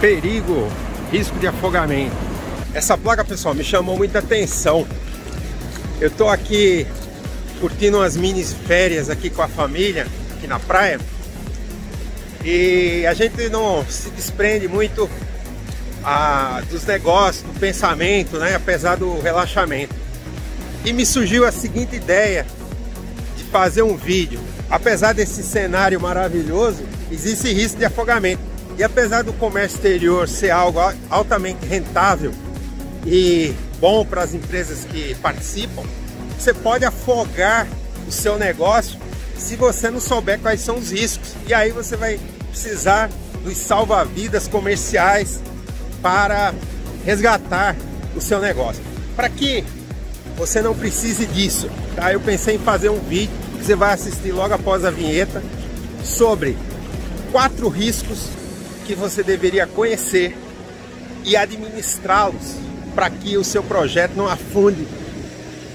perigo, risco de afogamento. Essa placa, pessoal, me chamou muita atenção. Eu tô aqui curtindo umas mini férias aqui com a família, aqui na praia. E a gente não se desprende muito a, ah, dos negócios, do pensamento, né? Apesar do relaxamento. E me surgiu a seguinte ideia de fazer um vídeo. Apesar desse cenário maravilhoso, existe risco de afogamento. E apesar do comércio exterior ser algo altamente rentável e bom para as empresas que participam, você pode afogar o seu negócio se você não souber quais são os riscos. E aí você vai precisar dos salva-vidas comerciais para resgatar o seu negócio. Para que você não precise disso, tá? Eu pensei em fazer um vídeo que você vai assistir logo após a vinheta sobre quatro riscos que você deveria conhecer e administrá-los para que o seu projeto não afunde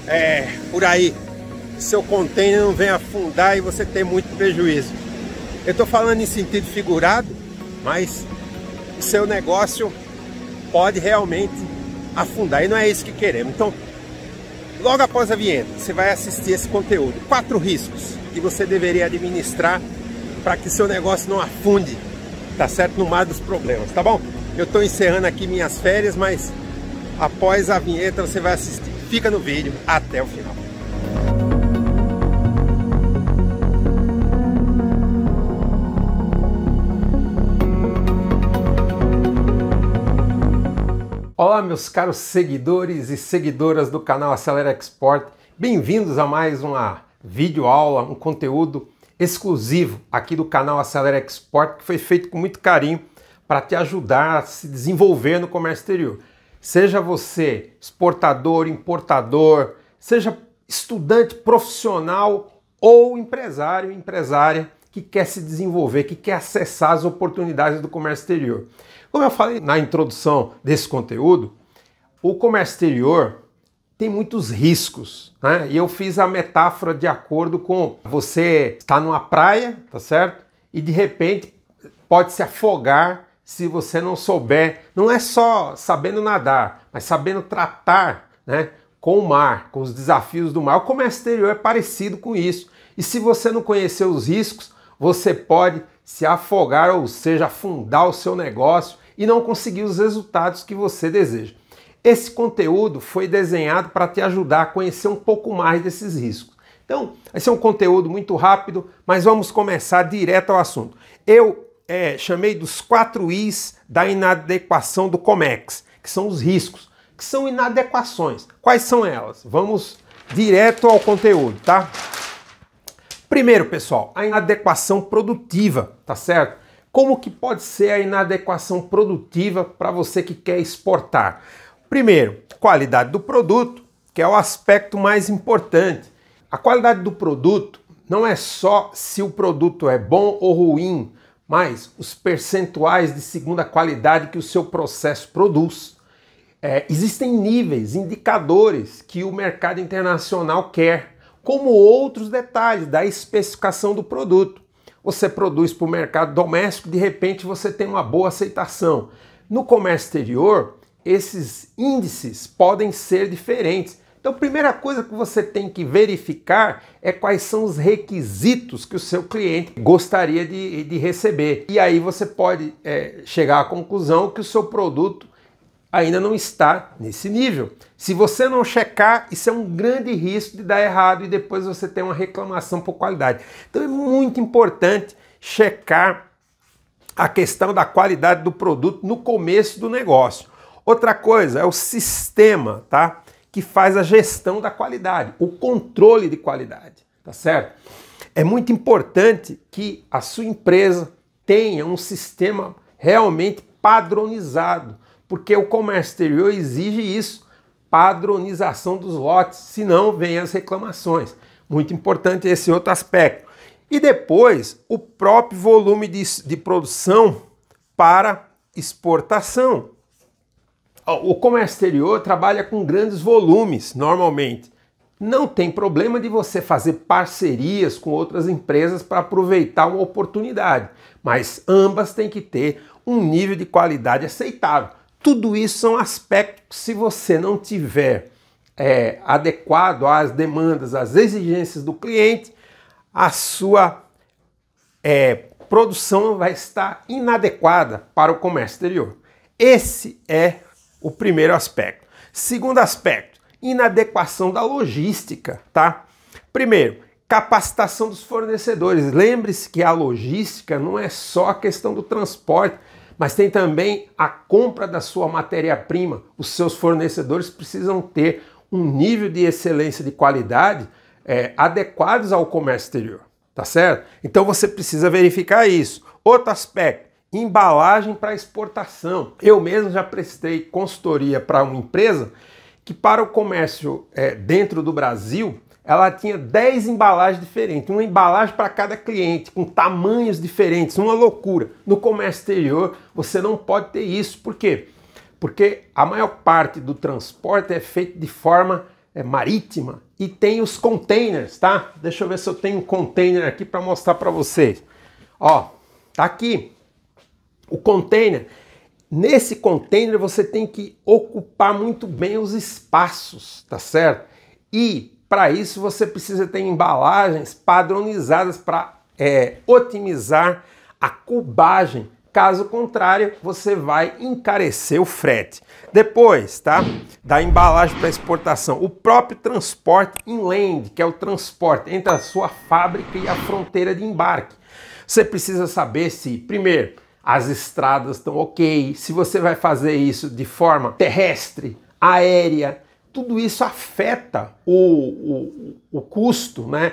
é, por aí. Seu container não venha afundar e você ter muito prejuízo. Eu estou falando em sentido figurado, mas o seu negócio pode realmente afundar e não é isso que queremos. Então, logo após a vinheta, você vai assistir esse conteúdo. Quatro riscos que você deveria administrar para que seu negócio não afunde tá certo? No mar dos problemas, tá bom? Eu tô encerrando aqui minhas férias, mas após a vinheta você vai assistir. Fica no vídeo até o final. Olá, meus caros seguidores e seguidoras do canal Acelera Export. Bem-vindos a mais uma videoaula, um conteúdo exclusivo aqui do canal Acelera Export, que foi feito com muito carinho para te ajudar a se desenvolver no comércio exterior. Seja você exportador, importador, seja estudante profissional ou empresário, empresária que quer se desenvolver, que quer acessar as oportunidades do comércio exterior. Como eu falei na introdução desse conteúdo, o comércio exterior tem muitos riscos, né? E eu fiz a metáfora de acordo com você está numa praia, tá certo? E de repente pode se afogar se você não souber, não é só sabendo nadar, mas sabendo tratar, né, com o mar, com os desafios do mar. O comércio exterior é parecido com isso. E se você não conhecer os riscos, você pode se afogar, ou seja, afundar o seu negócio e não conseguir os resultados que você deseja. Esse conteúdo foi desenhado para te ajudar a conhecer um pouco mais desses riscos. Então, esse é um conteúdo muito rápido, mas vamos começar direto ao assunto. Eu é, chamei dos quatro Is da inadequação do COMEX, que são os riscos, que são inadequações. Quais são elas? Vamos direto ao conteúdo, tá? Primeiro, pessoal, a inadequação produtiva, tá certo? Como que pode ser a inadequação produtiva para você que quer exportar? Primeiro, qualidade do produto, que é o aspecto mais importante. A qualidade do produto não é só se o produto é bom ou ruim, mas os percentuais de segunda qualidade que o seu processo produz. É, existem níveis, indicadores que o mercado internacional quer, como outros detalhes da especificação do produto. Você produz para o mercado doméstico, de repente você tem uma boa aceitação. No comércio exterior, esses índices podem ser diferentes. Então, a primeira coisa que você tem que verificar é quais são os requisitos que o seu cliente gostaria de, de receber. E aí você pode é, chegar à conclusão que o seu produto ainda não está nesse nível. Se você não checar, isso é um grande risco de dar errado e depois você ter uma reclamação por qualidade. Então, é muito importante checar a questão da qualidade do produto no começo do negócio. Outra coisa é o sistema, tá? Que faz a gestão da qualidade, o controle de qualidade, tá certo? É muito importante que a sua empresa tenha um sistema realmente padronizado, porque o comércio exterior exige isso, padronização dos lotes, senão vem as reclamações. Muito importante esse outro aspecto. E depois, o próprio volume de, de produção para exportação. O comércio exterior trabalha com grandes volumes, normalmente. Não tem problema de você fazer parcerias com outras empresas para aproveitar uma oportunidade, mas ambas têm que ter um nível de qualidade aceitável. Tudo isso são aspectos que, se você não tiver é, adequado às demandas, às exigências do cliente, a sua é, produção vai estar inadequada para o comércio exterior. Esse é o primeiro aspecto. Segundo aspecto, inadequação da logística, tá? Primeiro, capacitação dos fornecedores. Lembre-se que a logística não é só a questão do transporte, mas tem também a compra da sua matéria-prima. Os seus fornecedores precisam ter um nível de excelência de qualidade é, adequados ao comércio exterior, tá certo? Então você precisa verificar isso. Outro aspecto, embalagem para exportação. Eu mesmo já prestei consultoria para uma empresa que, para o comércio é, dentro do Brasil, ela tinha 10 embalagens diferentes, uma embalagem para cada cliente, com tamanhos diferentes, uma loucura. No comércio exterior, você não pode ter isso. Por quê? Porque a maior parte do transporte é feito de forma é, marítima e tem os containers, tá? Deixa eu ver se eu tenho um container aqui para mostrar para vocês. Ó, tá aqui o container. Nesse container você tem que ocupar muito bem os espaços, tá certo? E para isso você precisa ter embalagens padronizadas para é, otimizar a cubagem. Caso contrário, você vai encarecer o frete. Depois, tá? Da embalagem para exportação, o próprio transporte inland, que é o transporte entre a sua fábrica e a fronteira de embarque. Você precisa saber se, primeiro, as estradas estão ok, se você vai fazer isso de forma terrestre, aérea, tudo isso afeta o, o, o custo, né?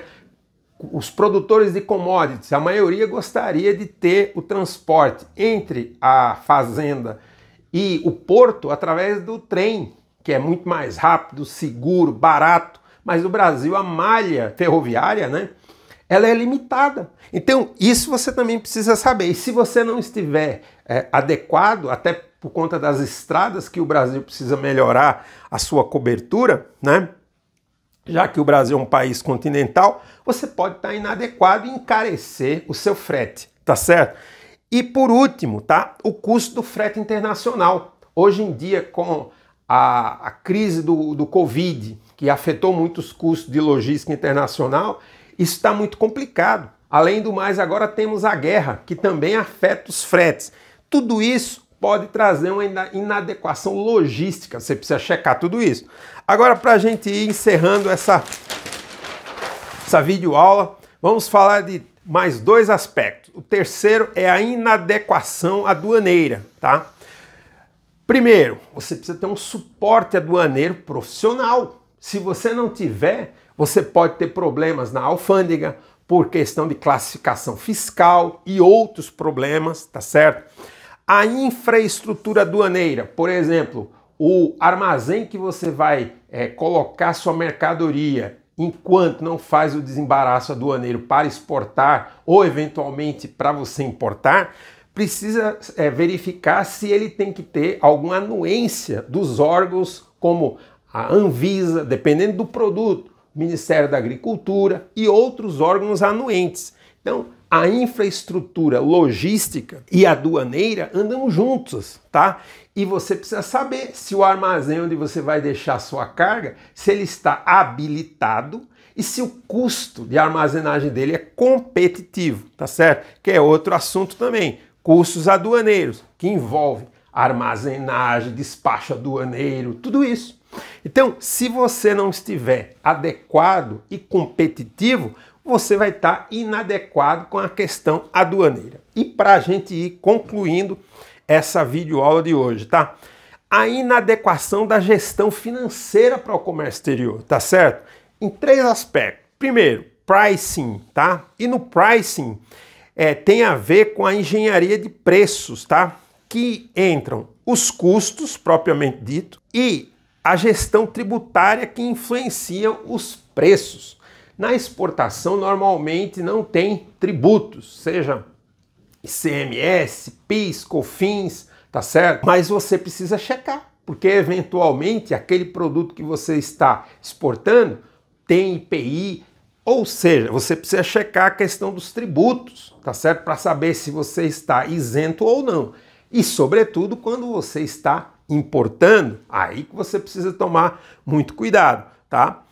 os produtores de commodities, a maioria gostaria de ter o transporte entre a fazenda e o porto através do trem, que é muito mais rápido, seguro, barato. Mas no Brasil a malha ferroviária, né, ela é limitada. Então, isso você também precisa saber. E se você não estiver é, adequado, até por conta das estradas que o Brasil precisa melhorar a sua cobertura, né? Já que o Brasil é um país continental, você pode estar inadequado e encarecer o seu frete, tá certo? E por último, tá? O custo do frete internacional. Hoje em dia, com a, a crise do, do Covid, que afetou muito os custos de logística internacional, isso está muito complicado. Além do mais, agora temos a guerra, que também afeta os fretes. Tudo isso pode trazer uma inadequação logística. Você precisa checar tudo isso. Agora, para a gente ir encerrando essa, essa videoaula, vamos falar de mais dois aspectos. O terceiro é a inadequação aduaneira, tá? Primeiro, você precisa ter um suporte aduaneiro profissional. Se você não tiver, você pode ter problemas na alfândega por questão de classificação fiscal e outros problemas, tá certo? A infraestrutura aduaneira, por exemplo, o armazém que você vai é, colocar sua mercadoria enquanto não faz o desembaraço aduaneiro para exportar ou eventualmente para você importar, precisa é, verificar se ele tem que ter alguma anuência dos órgãos como a Anvisa, dependendo do produto, Ministério da Agricultura e outros órgãos anuentes. Então, a infraestrutura logística e aduaneira andam juntos, tá? E você precisa saber se o armazém onde você vai deixar sua carga, se ele está habilitado e se o custo de armazenagem dele é competitivo, tá certo? Que é outro assunto também, custos aduaneiros, que envolve armazenagem, despacho aduaneiro, tudo isso. Então, se você não estiver adequado e competitivo, você vai estar inadequado com a questão aduaneira. E para a gente ir concluindo essa videoaula de hoje, tá? A inadequação da gestão financeira para o comércio exterior, tá certo? Em três aspectos. Primeiro, pricing, tá? E no pricing é, tem a ver com a engenharia de preços, tá? que entram os custos, propriamente dito, e a gestão tributária que influencia os preços. Na exportação, normalmente não tem tributos, seja ICMS, PIS, COFINS, tá certo? Mas você precisa checar, porque eventualmente aquele produto que você está exportando tem IPI, ou seja, você precisa checar a questão dos tributos, tá certo? Para saber se você está isento ou não. E, sobretudo, quando você está importando, aí que você precisa tomar muito cuidado, tá?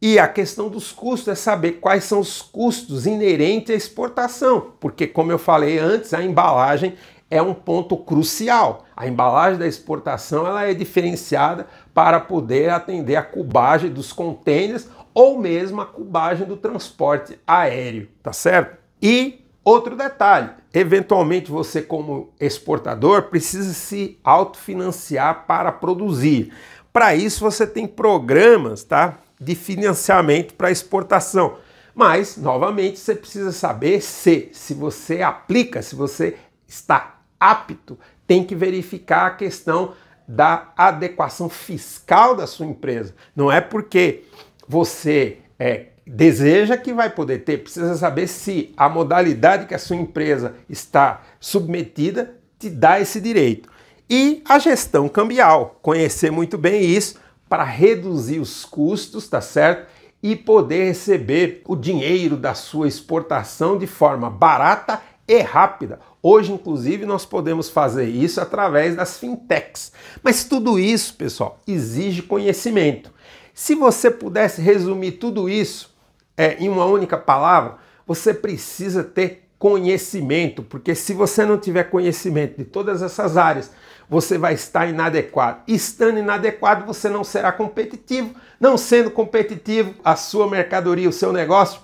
E a questão dos custos é saber quais são os custos inerentes à exportação, porque, como eu falei antes, a embalagem é um ponto crucial. A embalagem da exportação ela é diferenciada para poder atender a cubagem dos contêineres ou mesmo a cubagem do transporte aéreo, tá certo? E Outro detalhe: eventualmente você, como exportador, precisa se autofinanciar para produzir. Para isso, você tem programas tá, de financiamento para exportação. Mas, novamente, você precisa saber se, se você aplica, se você está apto, tem que verificar a questão da adequação fiscal da sua empresa. Não é porque você é, deseja que vai poder ter, precisa saber se a modalidade que a sua empresa está submetida te dá esse direito. E a gestão cambial, conhecer muito bem isso para reduzir os custos, tá certo? E poder receber o dinheiro da sua exportação de forma barata e rápida. Hoje, inclusive, nós podemos fazer isso através das fintechs. Mas tudo isso, pessoal, exige conhecimento. Se você pudesse resumir tudo isso é, em uma única palavra, você precisa ter conhecimento, porque se você não tiver conhecimento de todas essas áreas, você vai estar inadequado. Estando inadequado, você não será competitivo. Não sendo competitivo, a sua mercadoria, o seu negócio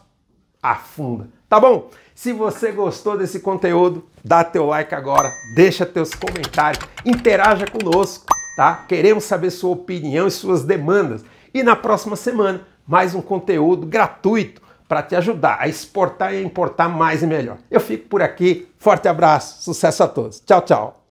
afunda. Tá bom? Se você gostou desse conteúdo, dá teu like agora, deixa teus comentários, interaja conosco, tá? Queremos saber sua opinião e suas demandas. E na próxima semana mais um conteúdo gratuito para te ajudar a exportar e importar mais e melhor. Eu fico por aqui, forte abraço, sucesso a todos. Tchau, tchau.